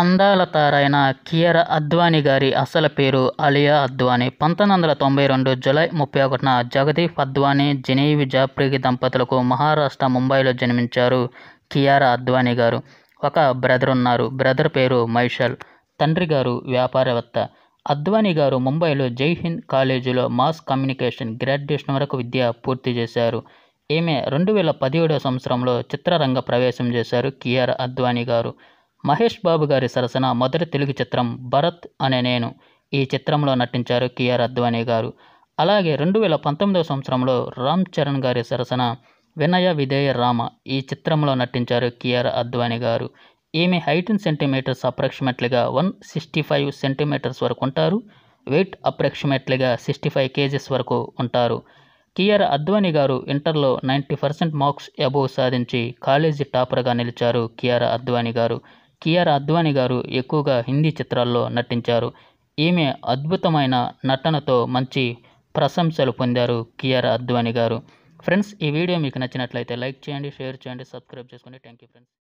అందాల తారైన కియరా అద్వానీ గారి అసలు పేరు అలియా అద్వానీ పంతొమ్మిది వందల తొంభై రెండు జులై ముప్పై ఒకటిన జగదీప్ అద్వానీ జెనీవి జాప్రిగి దంపతులకు మహారాష్ట్ర ముంబైలో జన్మించారు కియారా అద్వానీ గారు ఒక బ్రదర్ ఉన్నారు బ్రదర్ పేరు మైషల్ తండ్రి గారు వ్యాపారవేత్త అద్వానీ గారు ముంబైలో జై హింద్ కాలేజీలో మాస్ కమ్యూనికేషన్ గ్రాడ్యుయేషన్ వరకు విద్య పూర్తి చేశారు ఈమె రెండు వేల పదిహేడవ సంవత్సరంలో చిత్రరంగ ప్రవేశం చేశారు కియార అద్వానీ గారు మహేష్ బాబు గారి సరసన మొదటి తెలుగు చిత్రం భరత్ అనే నేను ఈ చిత్రంలో నటించారు కేఆర్ అద్వానీ గారు అలాగే రెండు వేల పంతొమ్మిదవ సంవత్సరంలో రామ్ చరణ్ గారి సరసన వినయ విధేయ రామ ఈ చిత్రంలో నటించారు కేఆర్ అద్వాని గారు ఈమె హైటీన్ సెంటీమీటర్స్ అప్రాక్సిమేట్లీగా వన్ సిక్స్టీ ఫైవ్ సెంటీమీటర్స్ వరకు ఉంటారు వెయిట్ అప్రాక్సిమేట్లీగా సిక్స్టీ ఫైవ్ కేజీస్ వరకు ఉంటారు కియర్ అద్వాని గారు ఇంటర్లో నైంటీ పర్సెంట్ మార్క్స్ అబోవ్ సాధించి కాలేజీ టాపర్గా నిలిచారు కిఆర్ అద్వాని గారు కియార్ అద్వానీ గారు ఎక్కువగా హిందీ చిత్రాల్లో నటించారు ఈమె అద్భుతమైన నటనతో మంచి ప్రశంసలు పొందారు కియార్ అద్వానీ గారు ఫ్రెండ్స్ ఈ వీడియో మీకు నచ్చినట్లయితే లైక్ చేయండి షేర్ చేయండి సబ్స్క్రైబ్ చేసుకోండి థ్యాంక్ యూ ఫ్రెండ్స్